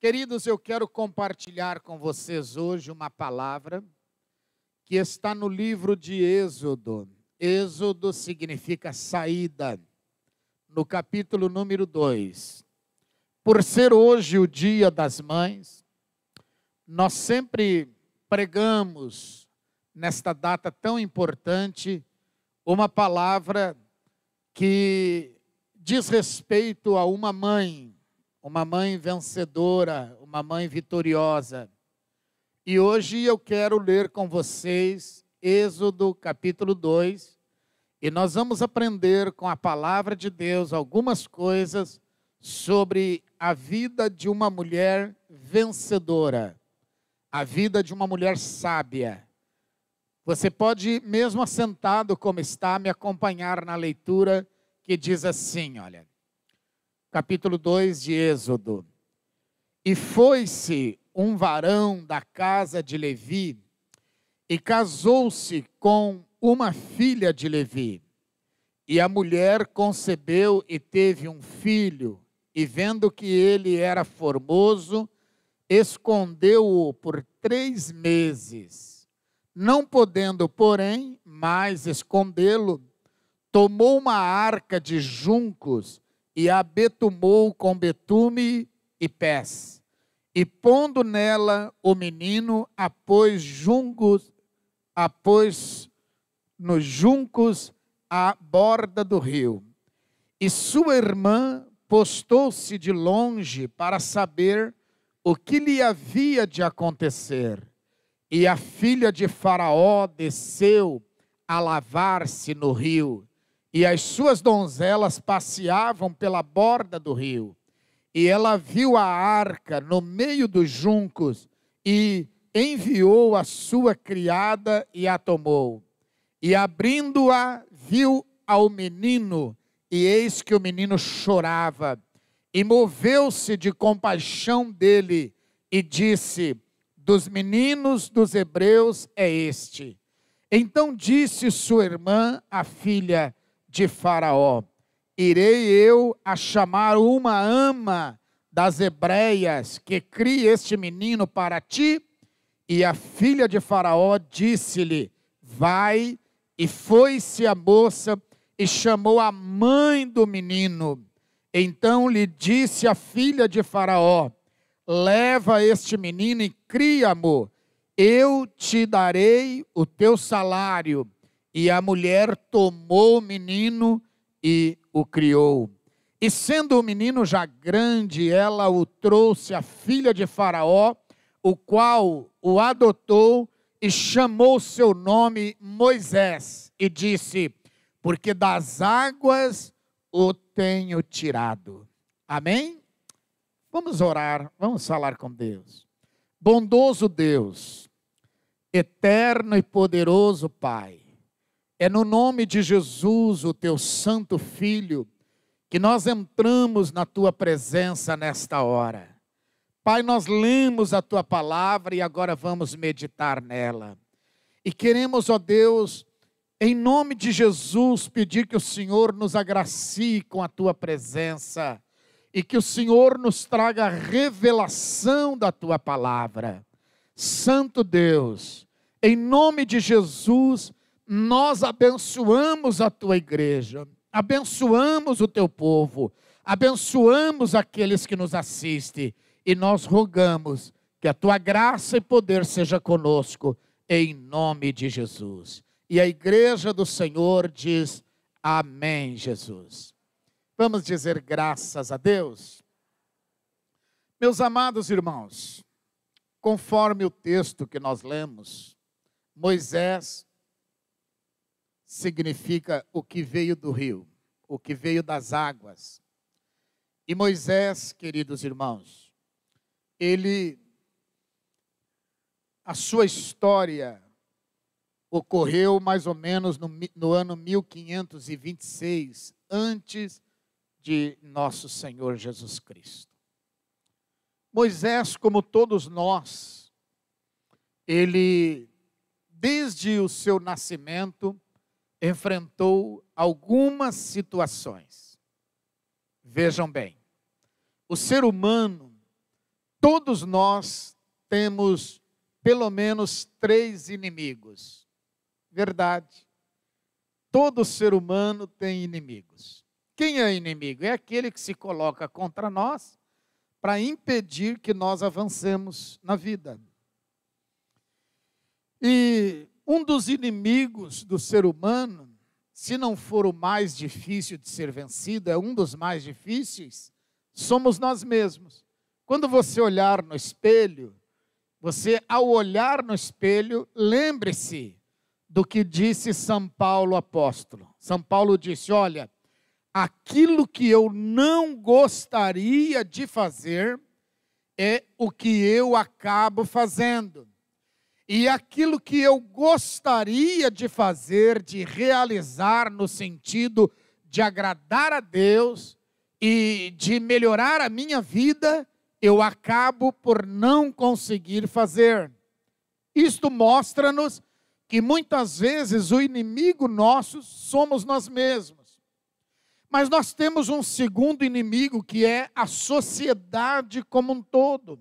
Queridos, eu quero compartilhar com vocês hoje uma palavra que está no livro de Êxodo. Êxodo significa saída, no capítulo número 2. Por ser hoje o Dia das Mães, nós sempre pregamos nesta data tão importante uma palavra que diz respeito a uma mãe uma mãe vencedora, uma mãe vitoriosa. E hoje eu quero ler com vocês Êxodo capítulo 2, e nós vamos aprender com a palavra de Deus algumas coisas sobre a vida de uma mulher vencedora, a vida de uma mulher sábia. Você pode, mesmo assentado como está, me acompanhar na leitura que diz assim: olha, capítulo 2 de Êxodo. E foi-se um varão da casa de Levi e casou-se com uma filha de Levi. E a mulher concebeu e teve um filho, e vendo que ele era formoso, escondeu-o por três meses. Não podendo, porém, mais escondê-lo, tomou uma arca de juncos e a betumou com betume e pés. E pondo nela o menino, a jungos, nos juncos à borda do rio. E sua irmã postou-se de longe para saber o que lhe havia de acontecer. E a filha de Faraó desceu a lavar-se no rio. E as suas donzelas passeavam pela borda do rio. E ela viu a arca no meio dos juncos e enviou a sua criada e a tomou. E abrindo-a, viu ao menino, e eis que o menino chorava. E moveu-se de compaixão dele e disse: Dos meninos dos hebreus é este. Então disse sua irmã, a filha: de Faraó: Irei eu a chamar uma ama das hebreias que crie este menino para ti? E a filha de Faraó disse-lhe: Vai. E foi-se a moça e chamou a mãe do menino. Então lhe disse a filha de Faraó: Leva este menino e cria-mo. Eu te darei o teu salário e a mulher tomou o menino e o criou. E sendo o menino já grande, ela o trouxe à filha de Faraó, o qual o adotou e chamou seu nome Moisés, e disse: Porque das águas o tenho tirado. Amém? Vamos orar, vamos falar com Deus. Bondoso Deus, eterno e poderoso Pai, é no nome de Jesus, o teu santo filho, que nós entramos na tua presença nesta hora. Pai, nós lemos a tua palavra e agora vamos meditar nela. E queremos, ó Deus, em nome de Jesus, pedir que o Senhor nos agracie com a tua presença e que o Senhor nos traga revelação da tua palavra. Santo Deus, em nome de Jesus, nós abençoamos a tua igreja, abençoamos o teu povo, abençoamos aqueles que nos assistem e nós rogamos que a tua graça e poder seja conosco, em nome de Jesus. E a igreja do Senhor diz: Amém, Jesus. Vamos dizer graças a Deus. Meus amados irmãos, conforme o texto que nós lemos, Moisés significa o que veio do rio, o que veio das águas. E Moisés, queridos irmãos, ele a sua história ocorreu mais ou menos no, no ano 1526 antes de nosso Senhor Jesus Cristo. Moisés, como todos nós, ele desde o seu nascimento enfrentou algumas situações. Vejam bem, o ser humano, todos nós temos pelo menos três inimigos. Verdade. Todo ser humano tem inimigos. Quem é inimigo? É aquele que se coloca contra nós para impedir que nós avancemos na vida. E um dos inimigos do ser humano, se não for o mais difícil de ser vencido, é um dos mais difíceis, somos nós mesmos. Quando você olhar no espelho, você, ao olhar no espelho, lembre-se do que disse São Paulo apóstolo. São Paulo disse: Olha, aquilo que eu não gostaria de fazer é o que eu acabo fazendo e aquilo que eu gostaria de fazer, de realizar no sentido de agradar a Deus e de melhorar a minha vida, eu acabo por não conseguir fazer. Isto mostra-nos que muitas vezes o inimigo nosso somos nós mesmos. Mas nós temos um segundo inimigo que é a sociedade como um todo.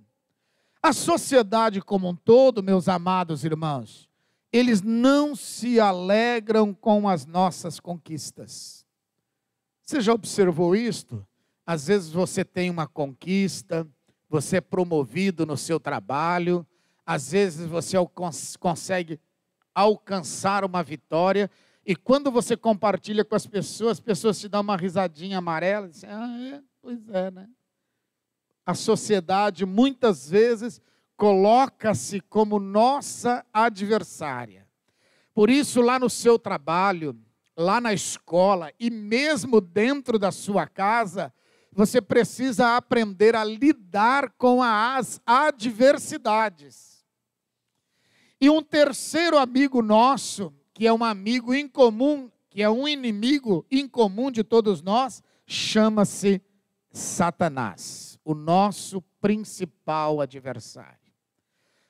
A sociedade como um todo, meus amados irmãos, eles não se alegram com as nossas conquistas. Você já observou isto? Às vezes você tem uma conquista, você é promovido no seu trabalho, às vezes você consegue alcançar uma vitória, e quando você compartilha com as pessoas, as pessoas te dão uma risadinha amarela, dizem, ah, é, pois é, né? A sociedade muitas vezes coloca-se como nossa adversária. Por isso, lá no seu trabalho, lá na escola e mesmo dentro da sua casa, você precisa aprender a lidar com as adversidades. E um terceiro amigo nosso, que é um amigo incomum, que é um inimigo incomum de todos nós, chama-se Satanás o nosso principal adversário.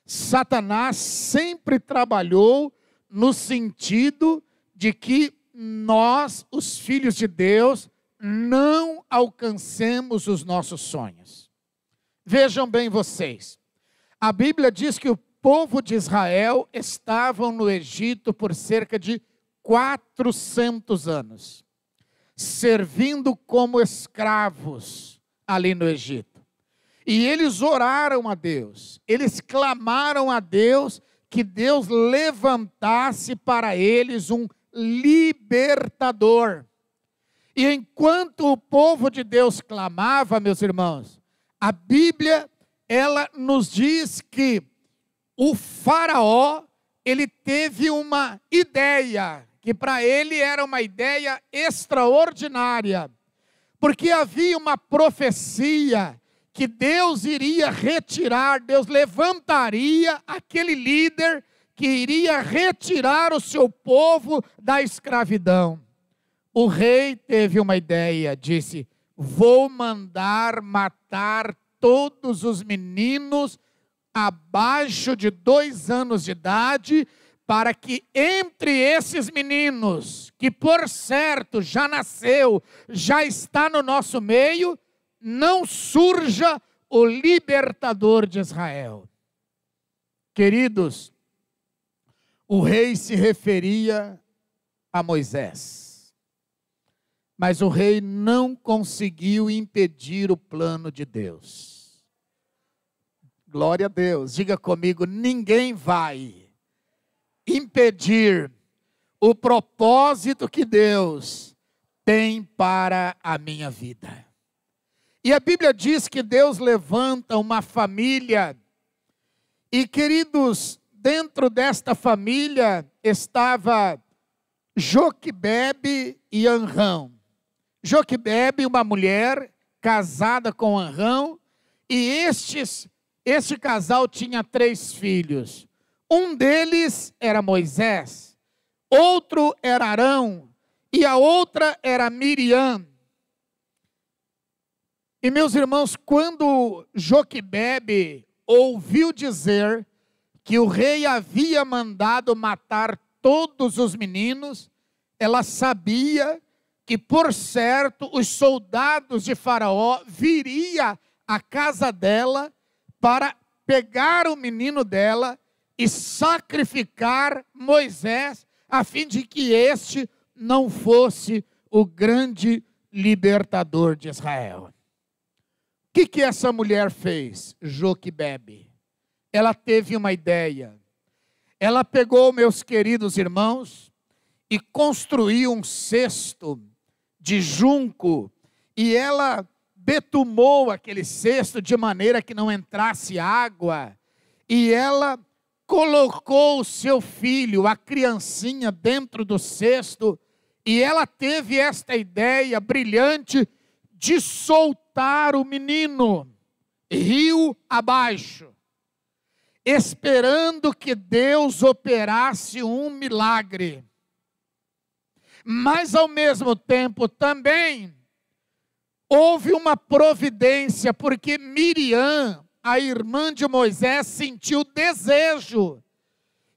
Satanás sempre trabalhou no sentido de que nós, os filhos de Deus, não alcancemos os nossos sonhos. Vejam bem vocês. A Bíblia diz que o povo de Israel estavam no Egito por cerca de 400 anos, servindo como escravos ali no Egito. E eles oraram a Deus, eles clamaram a Deus que Deus levantasse para eles um libertador. E enquanto o povo de Deus clamava, meus irmãos, a Bíblia ela nos diz que o faraó, ele teve uma ideia, que para ele era uma ideia extraordinária, porque havia uma profecia que Deus iria retirar, Deus levantaria aquele líder que iria retirar o seu povo da escravidão. O rei teve uma ideia, disse: Vou mandar matar todos os meninos abaixo de dois anos de idade, para que entre esses meninos, que por certo já nasceu, já está no nosso meio, não surja o libertador de Israel. Queridos, o rei se referia a Moisés, mas o rei não conseguiu impedir o plano de Deus. Glória a Deus, diga comigo: ninguém vai impedir o propósito que Deus tem para a minha vida. E a Bíblia diz que Deus levanta uma família. E queridos, dentro desta família estava Joquebebe e Anrão. Joquebebe, uma mulher casada com Anrão, e estes, este casal tinha três filhos. Um deles era Moisés, outro era Arão, e a outra era Miriam. E meus irmãos, quando Joquebebe ouviu dizer que o rei havia mandado matar todos os meninos, ela sabia que por certo os soldados de Faraó viria à casa dela para pegar o menino dela e sacrificar Moisés a fim de que este não fosse o grande libertador de Israel. O que, que essa mulher fez? Joquebebe? Ela teve uma ideia. Ela pegou, meus queridos irmãos, e construiu um cesto de junco e ela betumou aquele cesto de maneira que não entrasse água e ela colocou o seu filho, a criancinha, dentro do cesto e ela teve esta ideia brilhante de soltar o menino rio abaixo, esperando que Deus operasse um milagre. Mas ao mesmo tempo também houve uma providência, porque Miriam, a irmã de Moisés, sentiu desejo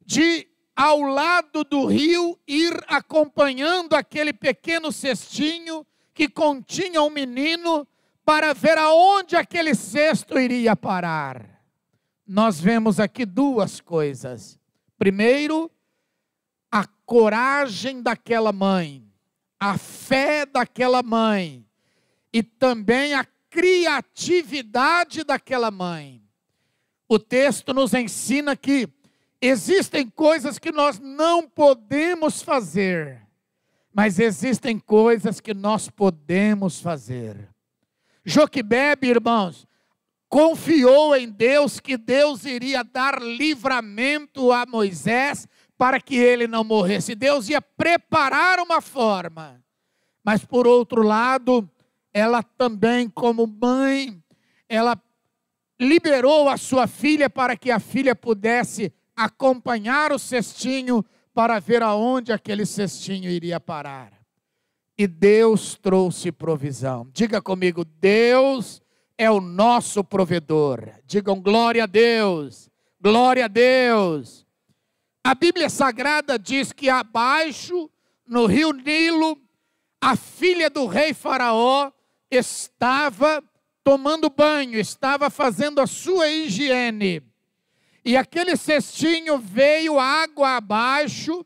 de ao lado do rio ir acompanhando aquele pequeno cestinho que continha um menino para ver aonde aquele cesto iria parar. Nós vemos aqui duas coisas. Primeiro, a coragem daquela mãe, a fé daquela mãe e também a criatividade daquela mãe. O texto nos ensina que existem coisas que nós não podemos fazer mas existem coisas que nós podemos fazer. Joquebebe, irmãos, confiou em Deus que Deus iria dar livramento a Moisés para que ele não morresse. Deus ia preparar uma forma. Mas por outro lado, ela também como mãe, ela liberou a sua filha para que a filha pudesse acompanhar o cestinho para ver aonde aquele cestinho iria parar. E Deus trouxe provisão. Diga comigo, Deus é o nosso provedor. Digam glória a Deus, glória a Deus. A Bíblia Sagrada diz que abaixo, no rio Nilo, a filha do rei Faraó estava tomando banho, estava fazendo a sua higiene. E aquele cestinho veio água abaixo,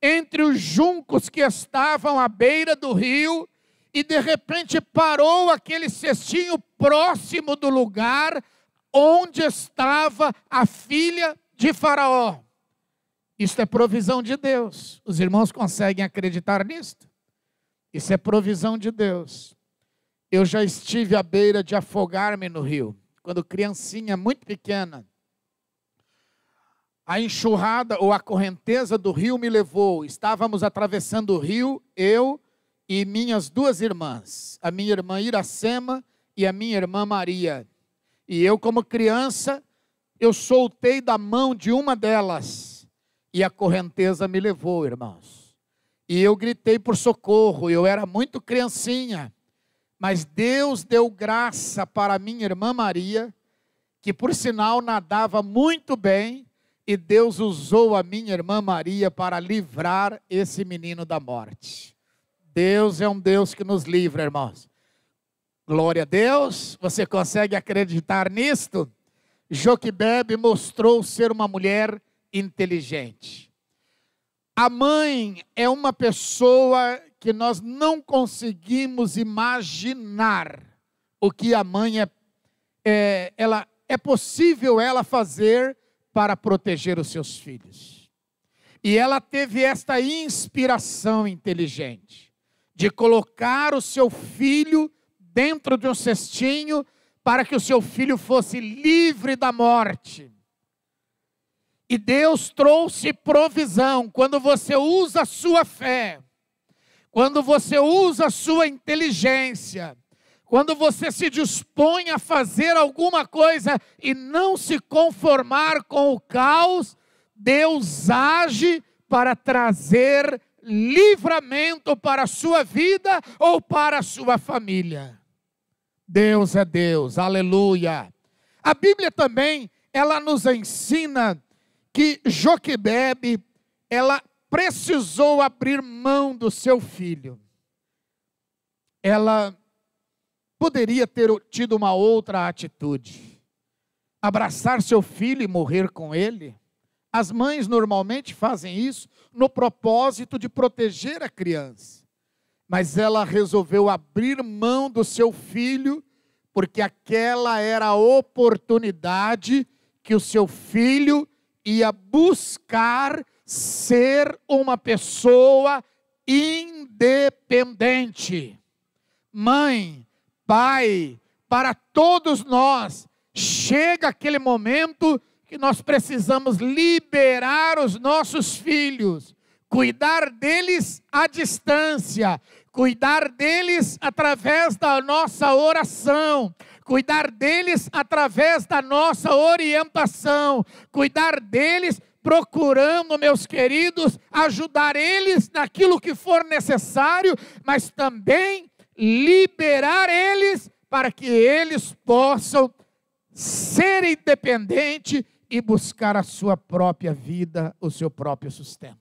entre os juncos que estavam à beira do rio, e de repente parou aquele cestinho próximo do lugar onde estava a filha de Faraó. Isto é provisão de Deus. Os irmãos conseguem acreditar nisto? Isso é provisão de Deus. Eu já estive à beira de afogar-me no rio, quando criancinha muito pequena. A enxurrada ou a correnteza do rio me levou. Estávamos atravessando o rio, eu e minhas duas irmãs, a minha irmã Iracema e a minha irmã Maria. E eu, como criança, eu soltei da mão de uma delas e a correnteza me levou, irmãos. E eu gritei por socorro, eu era muito criancinha, mas Deus deu graça para minha irmã Maria, que por sinal nadava muito bem e Deus usou a minha irmã Maria para livrar esse menino da morte. Deus é um Deus que nos livra, irmãos. Glória a Deus. Você consegue acreditar nisto? Joquebebe mostrou ser uma mulher inteligente. A mãe é uma pessoa que nós não conseguimos imaginar o que a mãe é, é ela é possível ela fazer para proteger os seus filhos. E ela teve esta inspiração inteligente de colocar o seu filho dentro de um cestinho para que o seu filho fosse livre da morte. E Deus trouxe provisão quando você usa a sua fé, quando você usa a sua inteligência quando você se dispõe a fazer alguma coisa e não se conformar com o caos, Deus age para trazer livramento para a sua vida ou para a sua família. Deus é Deus, aleluia. A Bíblia também, ela nos ensina que Joquebebe, ela precisou abrir mão do seu filho. Ela poderia ter tido uma outra atitude. Abraçar seu filho e morrer com ele. As mães normalmente fazem isso no propósito de proteger a criança. Mas ela resolveu abrir mão do seu filho, porque aquela era a oportunidade que o seu filho ia buscar ser uma pessoa independente. Mãe, Pai, para todos nós, chega aquele momento que nós precisamos liberar os nossos filhos, cuidar deles à distância, cuidar deles através da nossa oração, cuidar deles através da nossa orientação, cuidar deles procurando, meus queridos, ajudar eles naquilo que for necessário, mas também liberar eles para que eles possam ser independentes e buscar a sua própria vida, o seu próprio sustento.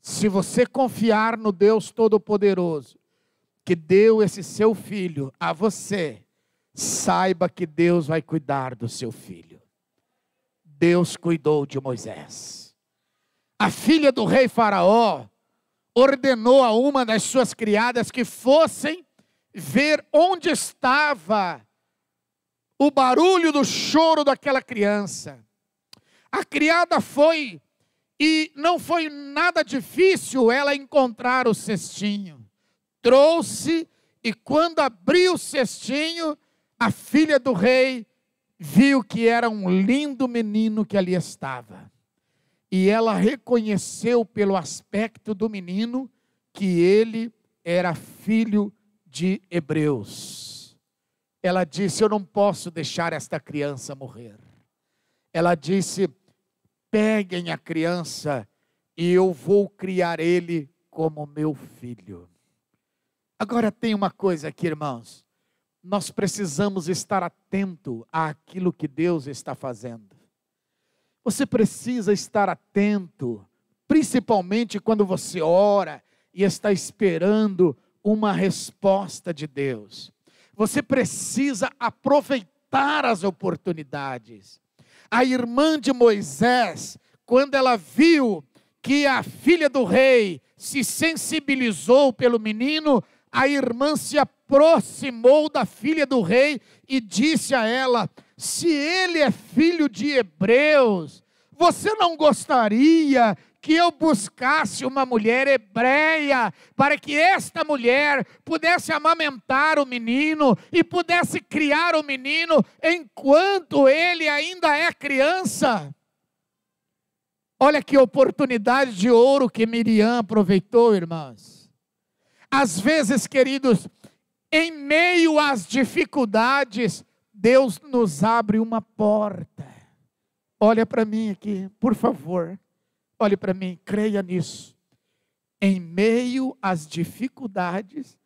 Se você confiar no Deus Todo-Poderoso, que deu esse seu filho a você, saiba que Deus vai cuidar do seu filho. Deus cuidou de Moisés. A filha do rei Faraó ordenou a uma das suas criadas que fossem ver onde estava o barulho do choro daquela criança. A criada foi e não foi nada difícil ela encontrar o cestinho. Trouxe e quando abriu o cestinho, a filha do rei viu que era um lindo menino que ali estava e ela reconheceu pelo aspecto do menino que ele era filho de hebreus. Ela disse: Eu não posso deixar esta criança morrer. Ela disse: Peguem a criança e eu vou criar ele como meu filho. Agora tem uma coisa aqui, irmãos. Nós precisamos estar atento àquilo que Deus está fazendo. Você precisa estar atento, principalmente quando você ora e está esperando uma resposta de Deus. Você precisa aproveitar as oportunidades. A irmã de Moisés, quando ela viu que a filha do rei se sensibilizou pelo menino, a irmã se aproximou da filha do rei e disse a ela: se ele é filho de hebreus, você não gostaria que eu buscasse uma mulher hebreia, para que esta mulher pudesse amamentar o menino e pudesse criar o menino enquanto ele ainda é criança. Olha que oportunidade de ouro que Miriam aproveitou, irmãs. Às vezes, queridos, em meio às dificuldades, Deus nos abre uma porta. Olha para mim aqui, por favor. Olhe para mim, creia nisso. Em meio às dificuldades,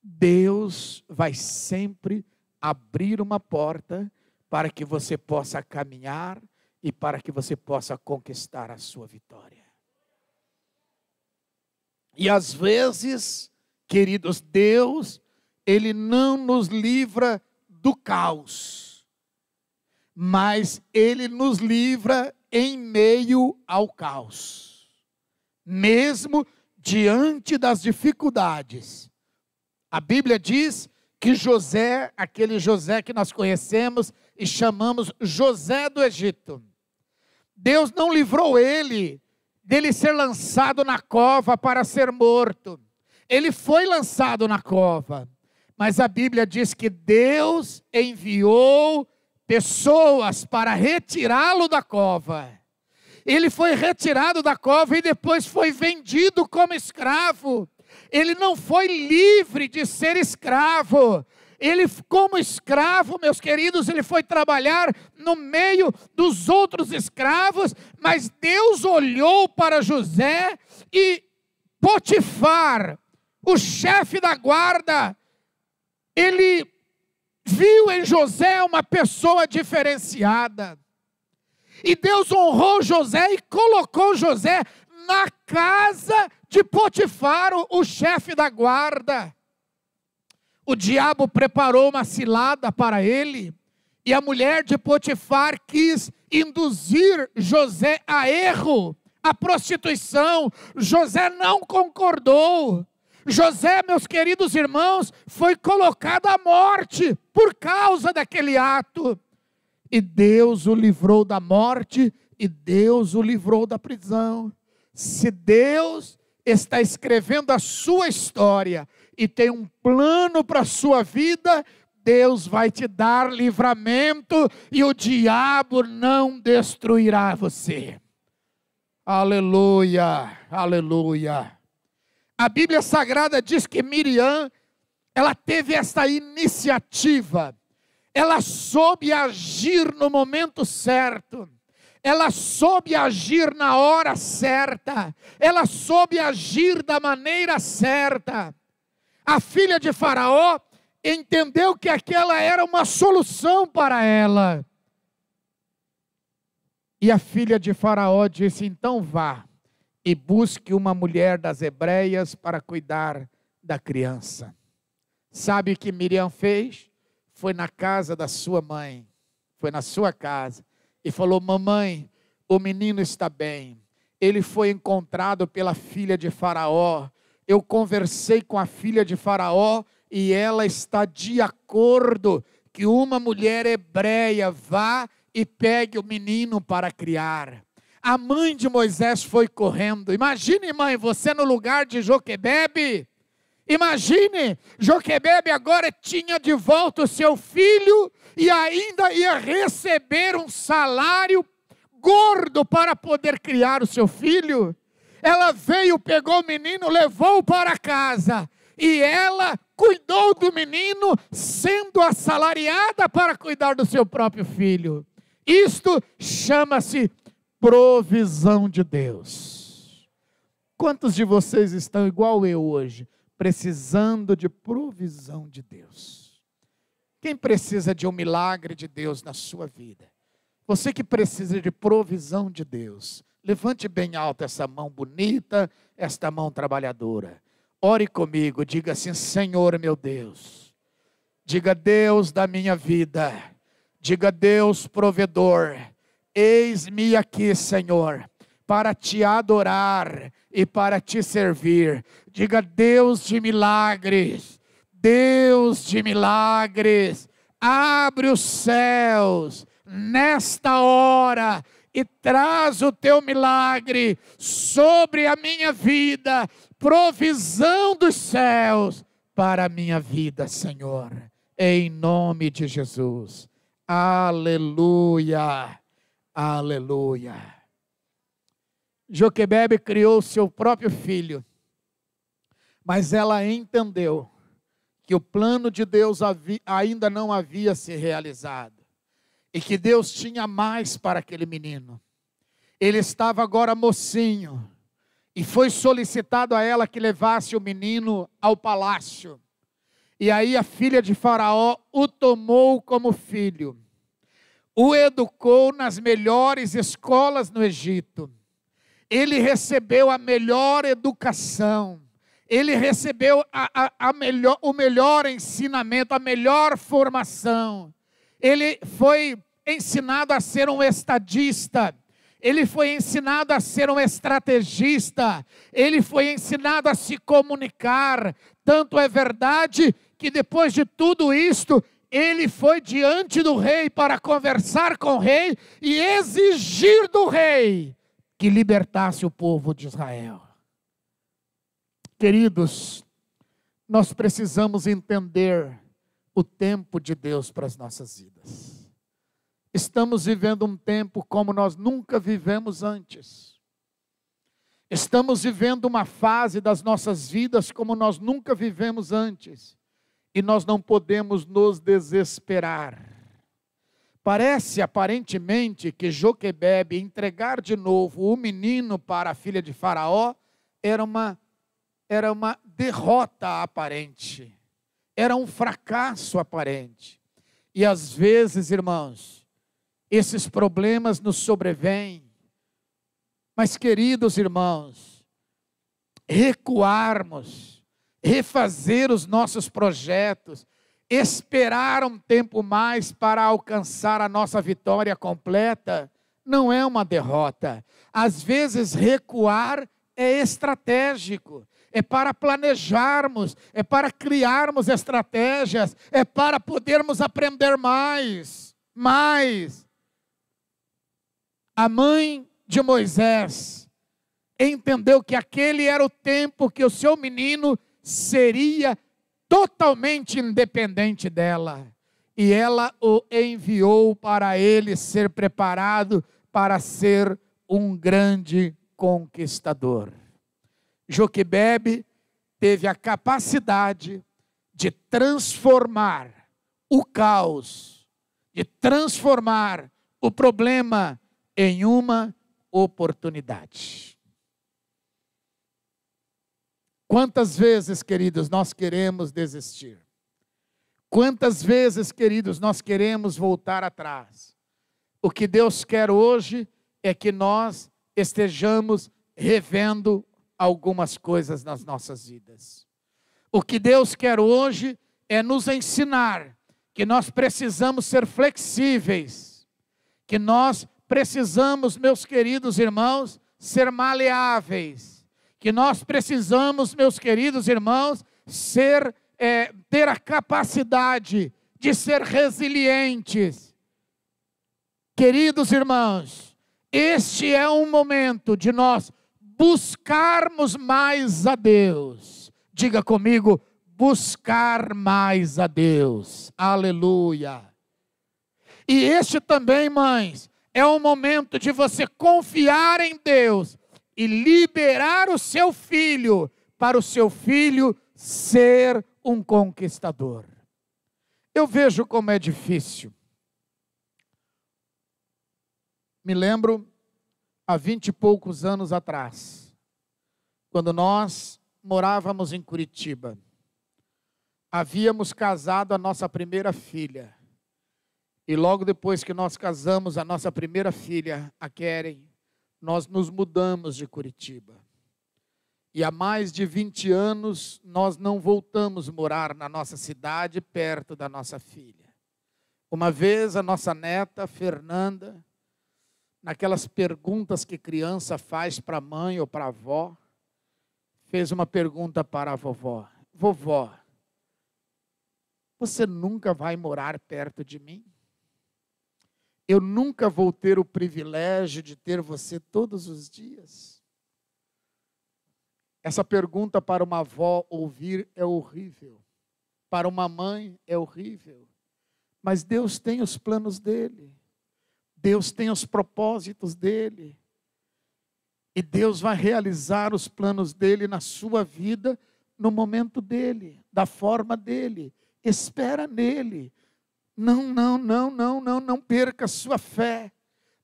Deus vai sempre abrir uma porta para que você possa caminhar e para que você possa conquistar a sua vitória. E às vezes, queridos, Deus ele não nos livra do caos, mas ele nos livra em meio ao caos. Mesmo diante das dificuldades. A Bíblia diz que José, aquele José que nós conhecemos e chamamos José do Egito, Deus não livrou ele dele ser lançado na cova para ser morto. Ele foi lançado na cova, mas a Bíblia diz que Deus enviou pessoas para retirá-lo da cova. Ele foi retirado da cova e depois foi vendido como escravo. Ele não foi livre de ser escravo. Ele, como escravo, meus queridos, ele foi trabalhar no meio dos outros escravos, mas Deus olhou para José e Potifar, o chefe da guarda, ele viu em José uma pessoa diferenciada. E Deus honrou José e colocou José na casa de Potifar, o chefe da guarda. O diabo preparou uma cilada para ele, e a mulher de Potifar quis induzir José a erro, a prostituição. José não concordou. José, meus queridos irmãos, foi colocado à morte por causa daquele ato. E Deus o livrou da morte e Deus o livrou da prisão. Se Deus está escrevendo a sua história e tem um plano para a sua vida, Deus vai te dar livramento e o diabo não destruirá você. Aleluia, aleluia. A Bíblia Sagrada diz que Miriam, ela teve essa iniciativa. Ela soube agir no momento certo. Ela soube agir na hora certa. Ela soube agir da maneira certa. A filha de Faraó entendeu que aquela era uma solução para ela. E a filha de Faraó disse: então vá e busque uma mulher das hebreias para cuidar da criança. Sabe o que Miriam fez? Foi na casa da sua mãe, foi na sua casa, e falou: Mamãe, o menino está bem. Ele foi encontrado pela filha de Faraó. Eu conversei com a filha de Faraó e ela está de acordo que uma mulher hebreia vá e pegue o menino para criar. A mãe de Moisés foi correndo. Imagine, mãe, você no lugar de Joquebebe. Imagine, Joquebebe agora tinha de volta o seu filho e ainda ia receber um salário gordo para poder criar o seu filho. Ela veio, pegou o menino, levou-o para casa e ela cuidou do menino, sendo assalariada para cuidar do seu próprio filho. Isto chama-se provisão de Deus. Quantos de vocês estão igual eu hoje, precisando de provisão de Deus? Quem precisa de um milagre de Deus na sua vida? Você que precisa de provisão de Deus, levante bem alto essa mão bonita, esta mão trabalhadora. Ore comigo, diga assim: Senhor meu Deus, diga Deus da minha vida, diga Deus provedor Eis-me aqui, Senhor, para te adorar e para te servir. Diga, Deus de milagres, Deus de milagres, abre os céus nesta hora e traz o teu milagre sobre a minha vida, provisão dos céus para a minha vida, Senhor, em nome de Jesus. Aleluia. Aleluia. Joquebebe criou seu próprio filho, mas ela entendeu que o plano de Deus ainda não havia se realizado e que Deus tinha mais para aquele menino. Ele estava agora mocinho e foi solicitado a ela que levasse o menino ao palácio. E aí a filha de Faraó o tomou como filho o educou nas melhores escolas no Egito. Ele recebeu a melhor educação. Ele recebeu a, a, a melhor, o melhor ensinamento, a melhor formação. Ele foi ensinado a ser um estadista. Ele foi ensinado a ser um estrategista. Ele foi ensinado a se comunicar. Tanto é verdade que depois de tudo isto, ele foi diante do rei para conversar com o rei e exigir do rei que libertasse o povo de Israel. Queridos, nós precisamos entender o tempo de Deus para as nossas vidas. Estamos vivendo um tempo como nós nunca vivemos antes. Estamos vivendo uma fase das nossas vidas como nós nunca vivemos antes e nós não podemos nos desesperar. Parece aparentemente que Joquebebe entregar de novo o menino para a filha de Faraó era uma era uma derrota aparente. Era um fracasso aparente. E às vezes, irmãos, esses problemas nos sobrevêm. Mas queridos irmãos, recuarmos refazer os nossos projetos, esperar um tempo mais para alcançar a nossa vitória completa, não é uma derrota. Às vezes, recuar é estratégico é para planejarmos, é para criarmos estratégias, é para podermos aprender mais, mais. A mãe de Moisés entendeu que aquele era o tempo que o seu menino seria totalmente independente dela. E ela o enviou para ele ser preparado para ser um grande conquistador. Joquebebe teve a capacidade de transformar o caos, de transformar o problema em uma oportunidade. Quantas vezes, queridos, nós queremos desistir? Quantas vezes, queridos, nós queremos voltar atrás? O que Deus quer hoje é que nós estejamos revendo algumas coisas nas nossas vidas. O que Deus quer hoje é nos ensinar que nós precisamos ser flexíveis, que nós precisamos, meus queridos irmãos, ser maleáveis que nós precisamos, meus queridos irmãos, ser, é, ter a capacidade de ser resilientes. Queridos irmãos, este é um momento de nós buscarmos mais a Deus. Diga comigo, buscar mais a Deus. Aleluia. E este também, mães, é o momento de você confiar em Deus e liberar o seu filho para o seu filho ser um conquistador. Eu vejo como é difícil. Me lembro há vinte e poucos anos atrás, quando nós morávamos em Curitiba, havíamos casado a nossa primeira filha. E logo depois que nós casamos a nossa primeira filha, a Keren, nós nos mudamos de Curitiba. E há mais de 20 anos nós não voltamos morar na nossa cidade, perto da nossa filha. Uma vez a nossa neta, Fernanda, naquelas perguntas que criança faz para a mãe ou para a avó, fez uma pergunta para a vovó: Vovó, você nunca vai morar perto de mim? eu nunca vou ter o privilégio de ter você todos os dias? Essa pergunta para uma avó ouvir é horrível. Para uma mãe é horrível. Mas Deus tem os planos dele. Deus tem os propósitos dele. E Deus vai realizar os planos dele na sua vida, no momento dele, da forma dele. Espera nele. Não, não, não, perca sua fé,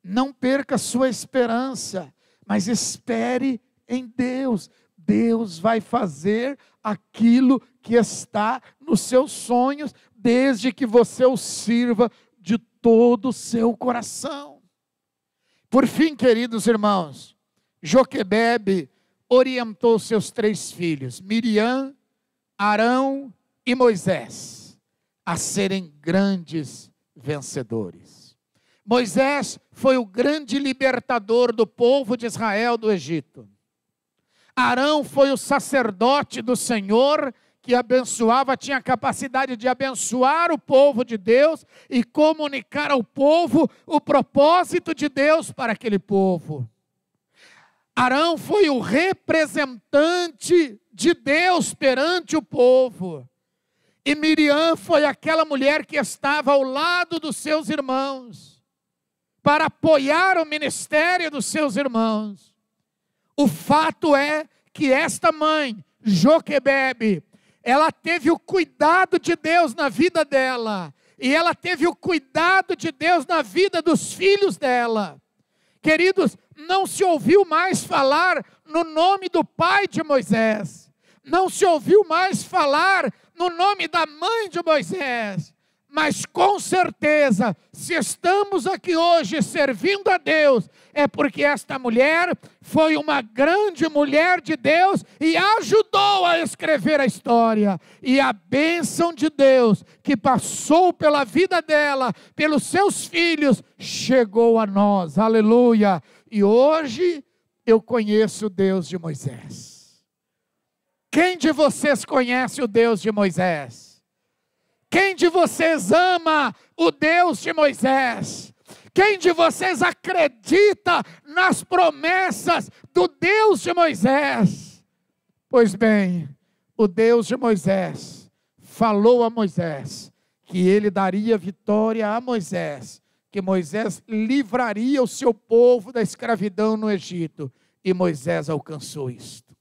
não perca sua esperança, mas espere em Deus. Deus vai fazer aquilo que está nos seus sonhos, desde que você o sirva de todo o seu coração. Por fim, queridos irmãos, Joquebebe orientou seus três filhos, Miriam, Arão e Moisés, a serem grandes vencedores. Moisés foi o grande libertador do povo de Israel do Egito. Arão foi o sacerdote do Senhor que abençoava, tinha a capacidade de abençoar o povo de Deus e comunicar ao povo o propósito de Deus para aquele povo. Arão foi o representante de Deus perante o povo. E Miriam foi aquela mulher que estava ao lado dos seus irmãos para apoiar o ministério dos seus irmãos. O fato é que esta mãe, Joquebebe, ela teve o cuidado de Deus na vida dela, e ela teve o cuidado de Deus na vida dos filhos dela. Queridos, não se ouviu mais falar no nome do pai de Moisés, não se ouviu mais falar no nome da mãe de Moisés, mas com certeza, se estamos aqui hoje servindo a Deus, é porque esta mulher foi uma grande mulher de Deus e ajudou a escrever a história. E a bênção de Deus que passou pela vida dela, pelos seus filhos, chegou a nós. Aleluia! E hoje eu conheço o Deus de Moisés. Quem de vocês conhece o Deus de Moisés? Quem de vocês ama o Deus de Moisés? Quem de vocês acredita nas promessas do Deus de Moisés? Pois bem, o Deus de Moisés falou a Moisés que ele daria vitória a Moisés, que Moisés livraria o seu povo da escravidão no Egito. E Moisés alcançou isto.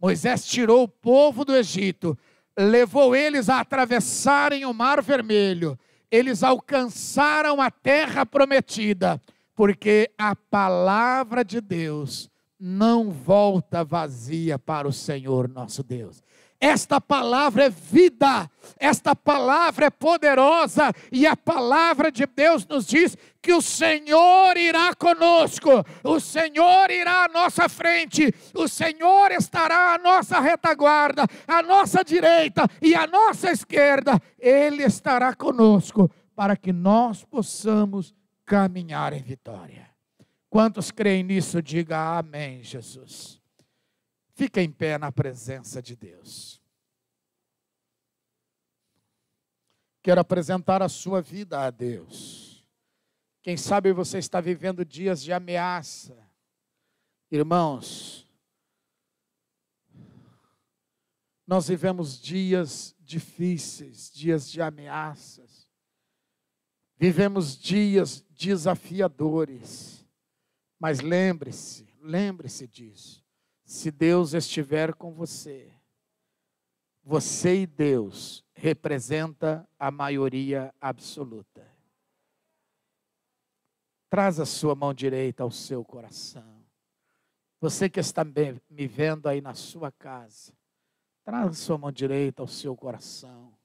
Moisés tirou o povo do Egito levou eles a atravessarem o Mar Vermelho. Eles alcançaram a terra prometida, porque a palavra de Deus não volta vazia para o Senhor nosso Deus. Esta palavra é vida, esta palavra é poderosa e a palavra de Deus nos diz que o Senhor irá conosco, o Senhor irá à nossa frente, o Senhor estará à nossa retaguarda, à nossa direita e à nossa esquerda. Ele estará conosco para que nós possamos caminhar em vitória. Quantos creem nisso, diga amém, Jesus. Fica em pé na presença de Deus. Quero apresentar a sua vida a Deus. Quem sabe você está vivendo dias de ameaça. Irmãos, nós vivemos dias difíceis, dias de ameaças. Vivemos dias desafiadores. Mas lembre-se, lembre-se disso se Deus estiver com você, você e Deus representa a maioria absoluta. Traz a sua mão direita ao seu coração. Você que está me vendo aí na sua casa, traz a sua mão direita ao seu coração.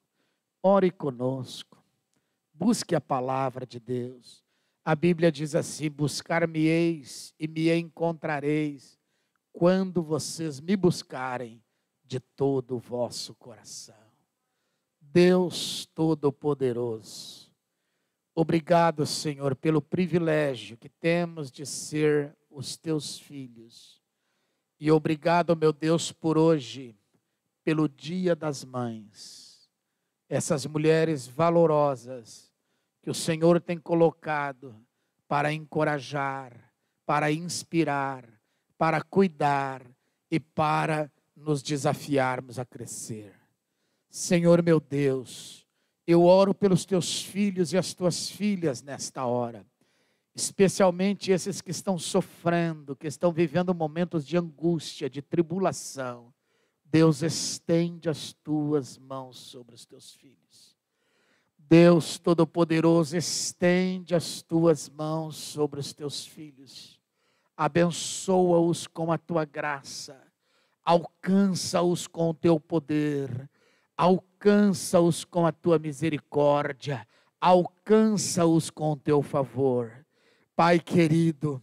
Ore conosco. Busque a palavra de Deus. A Bíblia diz assim: Buscar-me-eis e me encontrareis quando vocês me buscarem de todo o vosso coração. Deus Todo-Poderoso, obrigado, Senhor, pelo privilégio que temos de ser os teus filhos. E obrigado, meu Deus, por hoje, pelo Dia das Mães. Essas mulheres valorosas que o Senhor tem colocado para encorajar, para inspirar, para cuidar e para nos desafiarmos a crescer. Senhor meu Deus, eu oro pelos teus filhos e as tuas filhas nesta hora, especialmente esses que estão sofrendo, que estão vivendo momentos de angústia, de tribulação. Deus, estende as tuas mãos sobre os teus filhos. Deus Todo-Poderoso, estende as tuas mãos sobre os teus filhos abençoa-os com a tua graça, alcança-os com o teu poder, alcança-os com a tua misericórdia, alcança-os com o teu favor. Pai querido,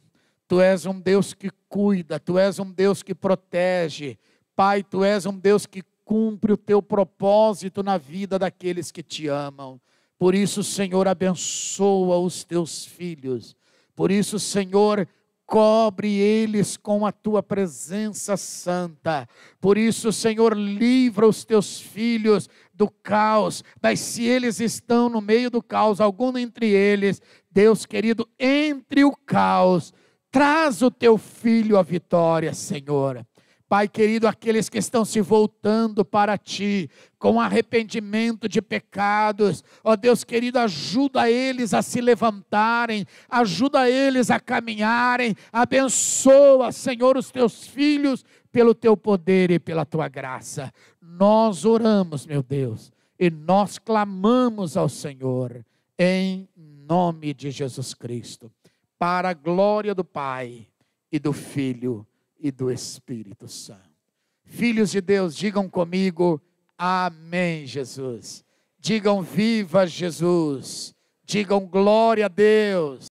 tu és um Deus que cuida, tu és um Deus que protege, Pai, tu és um Deus que cumpre o teu propósito na vida daqueles que te amam. Por isso, Senhor, abençoa os teus filhos. Por isso, Senhor, cobre eles com a tua presença santa. Por isso, Senhor, livra os teus filhos do caos, mas se eles estão no meio do caos, algum entre eles, Deus querido, entre o caos, traz o teu filho à vitória, Senhor. Pai querido, aqueles que estão se voltando para Ti, com arrependimento de pecados, ó Deus querido, ajuda eles a se levantarem, ajuda eles a caminharem, abençoa, Senhor, os Teus filhos pelo Teu poder e pela Tua graça. Nós oramos, meu Deus, e nós clamamos ao Senhor, em nome de Jesus Cristo, para a glória do Pai e do Filho e do Espírito Santo. Filhos de Deus, digam comigo, Amém, Jesus. Digam viva Jesus. Digam glória a Deus.